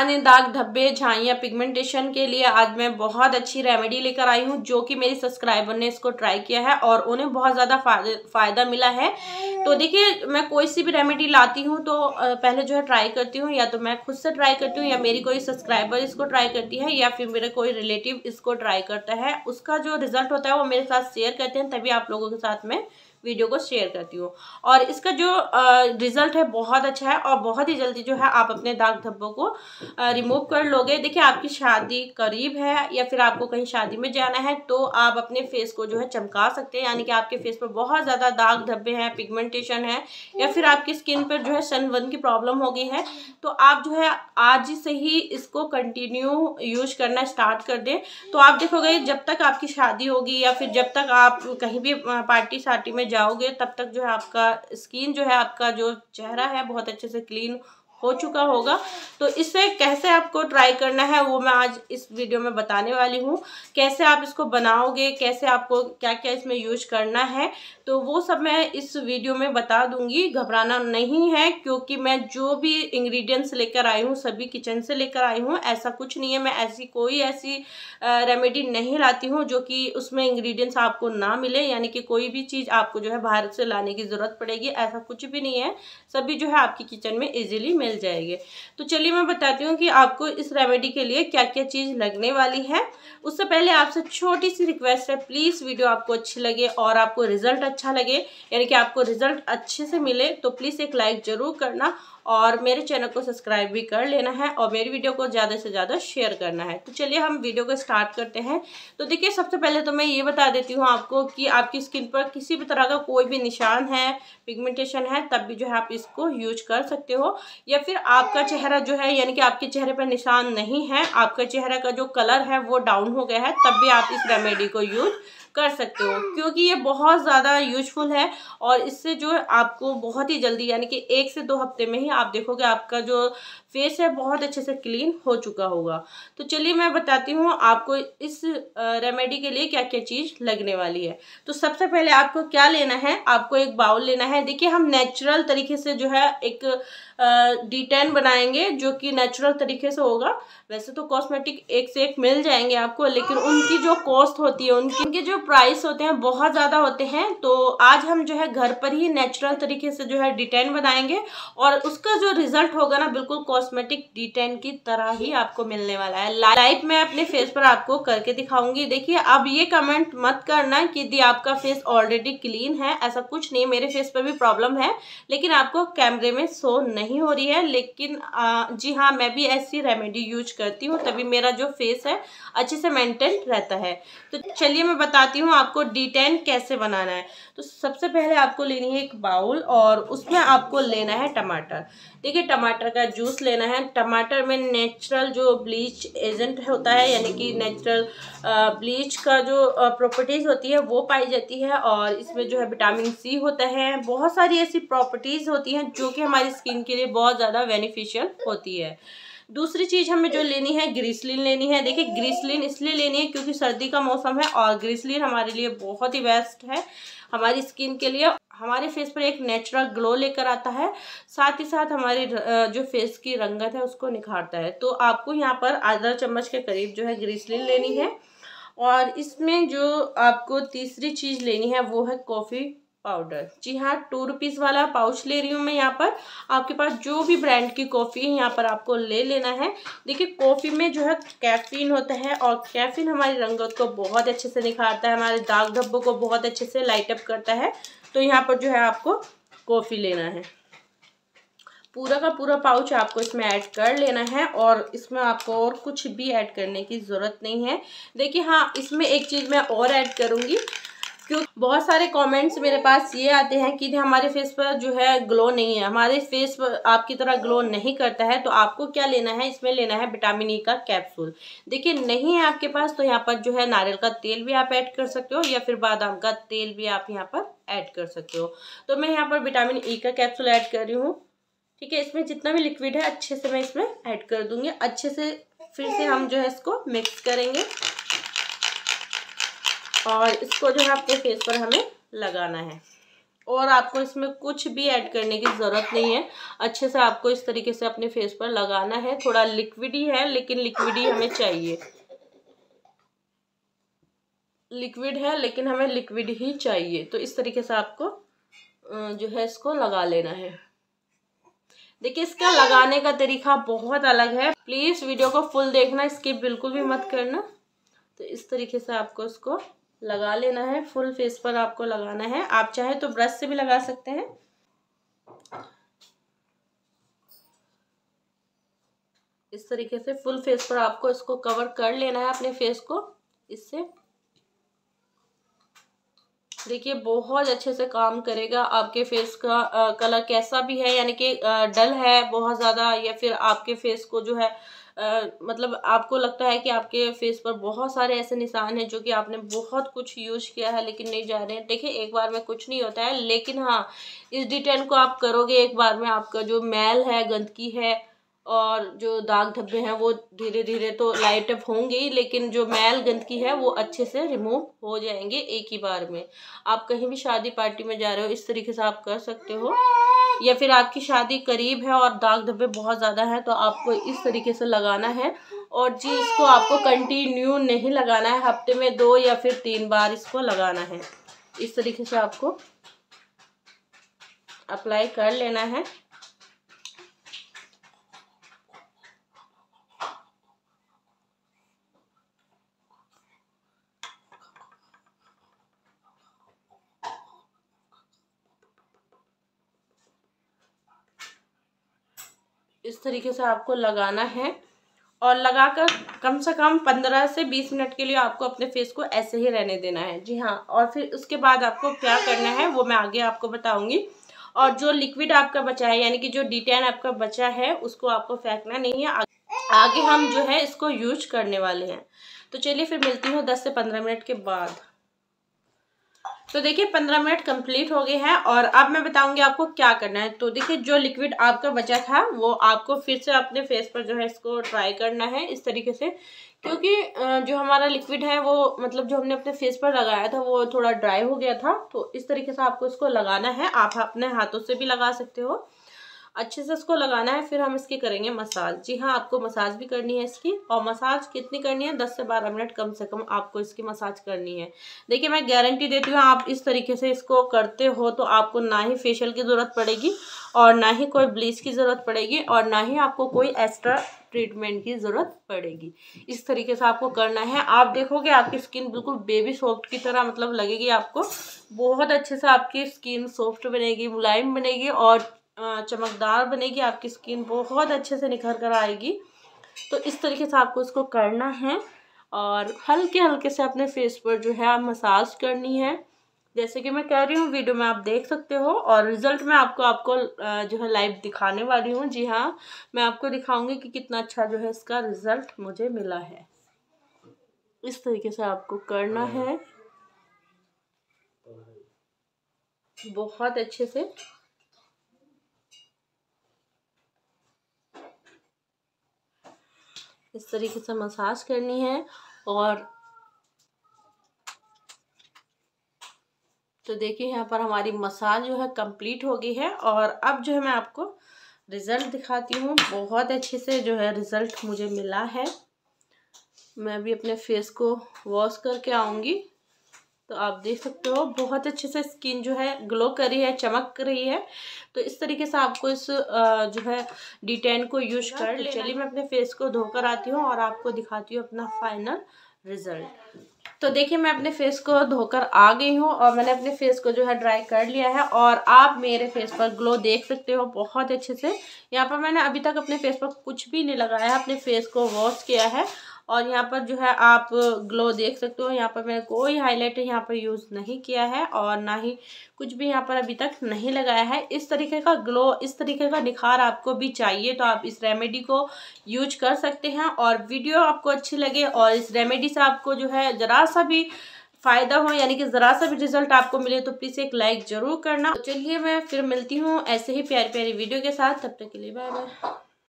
पुराने दाग धब्बे झाइया पिगमेंटेशन के लिए आज मैं बहुत अच्छी रेमेडी लेकर आई हूँ जो कि मेरी सब्सक्राइबर ने इसको ट्राई किया है और उन्हें बहुत ज़्यादा फ़ायदा मिला है तो देखिए मैं कोई सी भी रेमेडी लाती हूँ तो पहले जो है ट्राई करती हूँ या तो मैं खुद से ट्राई करती हूँ या मेरी कोई सब्सक्राइबर इसको ट्राई करती है या फिर मेरा कोई रिलेटिव इसको ट्राई करता है उसका जो रिज़ल्ट होता है वो मेरे साथ शेयर करते हैं तभी आप लोगों के साथ में वीडियो को शेयर करती हूँ और इसका जो रिज़ल्ट है बहुत अच्छा है और बहुत ही जल्दी जो है आप अपने दाग धब्बों को रिमूव कर लोगे देखिए आपकी शादी करीब है या फिर आपको कहीं शादी में जाना है तो आप अपने फेस को जो है चमका सकते हैं यानी कि आपके फेस पर बहुत ज़्यादा दाग धब्बे हैं पिगमेंटेशन है या फिर आपकी स्किन पर जो है वन की प्रॉब्लम हो गई है तो आप जो है आज से ही इसको कंटिन्यू यूज करना स्टार्ट कर दें तो आप देखोगे जब तक आपकी शादी होगी या फिर जब तक आप कहीं भी पार्टी शार्टी में जाओगे तब तक जो है आपका स्किन जो है आपका जो चेहरा है बहुत अच्छे से क्लीन हो चुका होगा तो इसे कैसे आपको ट्राई करना है वो मैं आज इस वीडियो में बताने वाली हूँ कैसे आप इसको बनाओगे कैसे आपको क्या क्या इसमें यूज करना है तो वो सब मैं इस वीडियो में बता दूंगी घबराना नहीं है क्योंकि मैं जो भी इंग्रेडिएंट्स लेकर आई हूँ सभी किचन से लेकर आई हूँ ऐसा कुछ नहीं है मैं ऐसी कोई ऐसी रेमेडी नहीं लाती हूँ जो कि उसमें इंग्रीडियंट्स आपको ना मिले यानी कि कोई भी चीज़ आपको जो है भारत से लाने की ज़रूरत पड़ेगी ऐसा कुछ भी नहीं है सभी जो है आपकी किचन में ईजिली मिल मिल जाएगी तो चलिए मैं बताती हूँ कि आपको इस रेमेडी के लिए क्या क्या चीज़ लगने वाली है उससे पहले आपसे छोटी सी रिक्वेस्ट है प्लीज़ वीडियो आपको अच्छी लगे और आपको रिजल्ट अच्छा लगे यानी कि आपको रिजल्ट अच्छे से मिले तो प्लीज़ एक लाइक ज़रूर करना और मेरे चैनल को सब्सक्राइब भी कर लेना है और मेरी वीडियो को ज़्यादा से ज़्यादा शेयर करना है तो चलिए हम वीडियो को स्टार्ट करते हैं तो देखिए सबसे पहले तो मैं ये बता देती हूँ आपको कि आपकी स्किन पर किसी भी तरह का कोई भी निशान है पिगमेंटेशन है तब भी जो है आप इसको यूज कर सकते हो या फिर आपका चेहरा जो है यानी कि आपके चेहरे पर निशान नहीं है आपका चेहरा का जो कलर है वो डाउन हो गया है तब भी आप इस रेमेडी को यूज कर सकते हो क्योंकि ये बहुत ज़्यादा यूजफुल है और इससे जो है आपको बहुत ही जल्दी यानी कि एक से दो हफ्ते में ही आप देखोगे आपका जो फेस है बहुत अच्छे से क्लीन हो चुका होगा तो चलिए मैं बताती हूँ आपको इस रेमेडी के लिए क्या क्या चीज़ लगने वाली है तो सबसे पहले आपको क्या लेना है आपको एक बाउल लेना है देखिए हम नेचुरल तरीके से जो है एक डिटेन बनाएंगे जो कि नेचुरल तरीके से होगा वैसे तो कॉस्मेटिक एक से एक मिल जाएंगे आपको लेकिन उनकी जो कॉस्ट होती है उनकी उनके जो प्राइस होते हैं बहुत ज़्यादा होते हैं तो आज हम जो है घर पर ही नेचुरल तरीके से जो है डिटेन बनाएंगे और उसका जो रिजल्ट होगा ना बिल्कुल कॉस्मेटिक डिटेन की तरह ही आपको मिलने वाला है लाइव में अपने फेस पर आपको करके दिखाऊंगी देखिए अब ये कमेंट मत करना कि दी आपका फेस ऑलरेडी क्लीन है ऐसा कुछ नहीं मेरे फेस पर भी प्रॉब्लम है लेकिन आपको कैमरे में शो नहीं हो रही है लेकिन आ, जी हाँ मैं भी ऐसी रेमेडी यूज करती हूँ तभी मेरा जो फेस है अच्छे से मेंटेन रहता है तो चलिए मैं बताती हूँ आपको डिटेन कैसे बनाना है तो सबसे पहले आपको लेनी है एक बाउल और उसमें आपको लेना है टमाटर देखिए टमाटर का जूस लेना है टमाटर में नेचुरल जो ब्लीच एजेंट होता है यानी कि नेचुरल ब्लीच का जो प्रॉपर्टीज़ होती है वो पाई जाती है और इसमें जो है विटामिन सी होता है बहुत सारी ऐसी प्रॉपर्टीज़ होती हैं जो कि हमारी स्किन के लिए बहुत ज़्यादा बेनिफिशियल होती है दूसरी चीज़ हमें जो लेनी है ग्रीसलिन लेनी है देखिए ग्रीसलिन इसलिए लेनी है क्योंकि सर्दी का मौसम है और ग्रीसलिन हमारे लिए बहुत ही बेस्ट है हमारी स्किन के लिए हमारे फेस पर एक नेचुरल ग्लो लेकर आता है साथ ही साथ हमारी जो फेस की रंगत है उसको निखारता है तो आपको यहाँ पर आधा चम्मच के करीब जो है ग्रीसलिन लेनी है और इसमें जो आपको तीसरी चीज़ लेनी है वो है कॉफ़ी पाउडर जी हाँ टू रुपीज़ वाला पाउच ले रही हूँ मैं यहाँ पर आपके पास जो भी ब्रांड की कॉफ़ी है यहाँ पर आपको ले लेना है देखिए कॉफ़ी में जो है कैफीन होता है और कैफीन हमारी रंगत को बहुत अच्छे से निखारता है हमारे दाग धब्बों को बहुत अच्छे से लाइट अप करता है तो यहाँ पर जो है आपको कॉफ़ी लेना है पूरा का पूरा पाउच आपको इसमें ऐड कर लेना है और इसमें आपको और कुछ भी ऐड करने की ज़रूरत नहीं है देखिए हाँ इसमें एक चीज़ मैं और ऐड करूँगी क्यों बहुत सारे कमेंट्स मेरे पास ये आते हैं कि हमारे फेस पर जो है ग्लो नहीं है हमारे फेस पर आपकी तरह ग्लो नहीं करता है तो आपको क्या लेना है इसमें लेना है विटामिन ई e का कैप्सूल देखिए नहीं है आपके पास तो यहाँ पर जो है नारियल का तेल भी आप ऐड कर सकते हो या फिर बादाम का तेल भी आप यहाँ पर ऐड कर सकते हो तो मैं यहाँ पर विटामिन ई e का कैप्सूल ऐड कर रही हूँ ठीक है इसमें जितना भी लिक्विड है अच्छे से मैं इसमें ऐड कर दूंगी अच्छे से फिर से हम जो है इसको मिक्स करेंगे और इसको जो है आपके फेस पर हमें लगाना है और आपको इसमें कुछ भी ऐड करने की ज़रूरत नहीं है अच्छे से आपको इस तरीके से अपने फेस पर लगाना है थोड़ा लिक्विड ही है लेकिन लिक्विड ही हमें चाहिए लिक्विड है लेकिन हमें लिक्विड ही चाहिए तो इस तरीके से आपको जो है इसको लगा लेना है देखिए इसका लगाने का तरीका बहुत अलग है प्लीज़ वीडियो को फुल देखना इसकी बिल्कुल भी मत करना तो इस तरीके से आपको इसको लगा लेना है फुल फेस पर आपको लगाना है आप चाहे तो ब्रश से भी लगा सकते हैं इस तरीके से फुल फेस पर आपको इसको कवर कर लेना है अपने फेस को इससे देखिए बहुत अच्छे से काम करेगा आपके फेस का आ, कलर कैसा भी है यानी कि डल है बहुत ज़्यादा या फिर आपके फेस को जो है आ, मतलब आपको लगता है कि आपके फेस पर बहुत सारे ऐसे निशान हैं जो कि आपने बहुत कुछ यूज किया है लेकिन नहीं जा रहे हैं देखिए एक बार में कुछ नहीं होता है लेकिन हाँ इस डिटेन को आप करोगे एक बार में आपका जो मैल है गंदगी है और जो दाग धब्बे हैं वो धीरे धीरे तो लाइट अप होंगे ही लेकिन जो मैल गंदगी है वो अच्छे से रिमूव हो जाएंगे एक ही बार में आप कहीं भी शादी पार्टी में जा रहे हो इस तरीके से आप कर सकते हो या फिर आपकी शादी करीब है और दाग धब्बे बहुत ज़्यादा हैं तो आपको इस तरीके से लगाना है और जी इसको आपको कंटिन्यू नहीं लगाना है हफ्ते में दो या फिर तीन बार इसको लगाना है इस तरीके से आपको अप्लाई कर लेना है इस तरीके से आपको लगाना है और लगाकर कम से कम पंद्रह से बीस मिनट के लिए आपको अपने फेस को ऐसे ही रहने देना है जी हाँ और फिर उसके बाद आपको क्या करना है वो मैं आगे आपको बताऊँगी और जो लिक्विड आपका बचा है यानी कि जो डिटेन आपका बचा है उसको आपको फेंकना नहीं है आगे हम जो है इसको यूज करने वाले हैं तो चलिए फिर मिलती हूँ दस से पंद्रह मिनट के बाद तो देखिए पंद्रह मिनट कंप्लीट हो गए हैं और अब मैं बताऊंगी आपको क्या करना है तो देखिए जो लिक्विड आपका बचा था वो आपको फिर से अपने फेस पर जो है इसको ट्राई करना है इस तरीके से क्योंकि जो हमारा लिक्विड है वो मतलब जो हमने अपने फेस पर लगाया था वो थोड़ा ड्राई हो गया था तो इस तरीके से आपको इसको लगाना है आप अपने हाथों से भी लगा सकते हो अच्छे से इसको लगाना है फिर हम इसकी करेंगे मसाज जी हाँ आपको मसाज भी करनी है इसकी और मसाज कितनी करनी है दस से बारह मिनट कम से कम आपको इसकी मसाज करनी है देखिए मैं गारंटी देती हूँ आप इस तरीके से इसको करते हो तो आपको ना ही फेशियल की ज़रूरत पड़ेगी और ना ही कोई ब्लीच की ज़रूरत पड़ेगी और ना ही आपको कोई एक्स्ट्रा ट्रीटमेंट की ज़रूरत पड़ेगी इस तरीके से आपको करना है आप देखोगे आपकी स्किन बिल्कुल बेबी सॉफ्ट की तरह मतलब लगेगी आपको बहुत अच्छे से आपकी स्किन सॉफ्ट बनेगी मुलायम बनेगी और चमकदार बनेगी आपकी स्किन बहुत अच्छे से निखर कर आएगी तो इस तरीके से आपको इसको करना है और हल्के हल्के से अपने फेस पर जो है आप मसाज करनी है जैसे कि मैं कह रही हूँ वीडियो में आप देख सकते हो और रिजल्ट मैं आपको आपको जो है लाइव दिखाने वाली हूँ जी हाँ मैं आपको दिखाऊंगी कि कितना अच्छा जो है इसका रिजल्ट मुझे मिला है इस तरीके से आपको करना है बहुत अच्छे से इस तरीके से मसाज करनी है और तो देखिए यहाँ पर हमारी मसाज जो है कंप्लीट हो गई है और अब जो है मैं आपको रिज़ल्ट दिखाती हूँ बहुत अच्छे से जो है रिज़ल्ट मुझे मिला है मैं भी अपने फेस को वॉश करके आऊँगी तो आप देख सकते हो बहुत अच्छे से स्किन जो है ग्लो कर रही है चमक रही है तो इस तरीके से आपको इस जो है डिटेन को यूज कर तो चलिए मैं अपने फेस को धोकर आती हूँ और आपको दिखाती हूँ अपना फाइनल रिजल्ट तो देखिए मैं अपने फेस को धोकर आ गई हूँ और मैंने अपने फेस को जो है ड्राई कर लिया है और आप मेरे फेस पर ग्लो देख सकते हो बहुत अच्छे से यहाँ पर मैंने अभी तक अपने फेस पर कुछ भी नहीं लगाया है अपने फेस को वॉश किया है और यहाँ पर जो है आप ग्लो देख सकते हो यहाँ पर मैंने कोई हाईलाइटर यहाँ पर यूज़ नहीं किया है और ना ही कुछ भी यहाँ पर अभी तक नहीं लगाया है इस तरीके का ग्लो इस तरीके का निखार आपको भी चाहिए तो आप इस रेमेडी को यूज कर सकते हैं और वीडियो आपको अच्छी लगे और इस रेमेडी से आपको जो है ज़रा सा भी फ़ायदा हो यानी कि ज़रा सा भी रिजल्ट आपको मिले तो प्लीज़ एक लाइक ज़रूर करना तो चलिए मैं फिर मिलती हूँ ऐसे ही प्यारी प्यारी वीडियो के साथ तब तक के लिए बाय बाय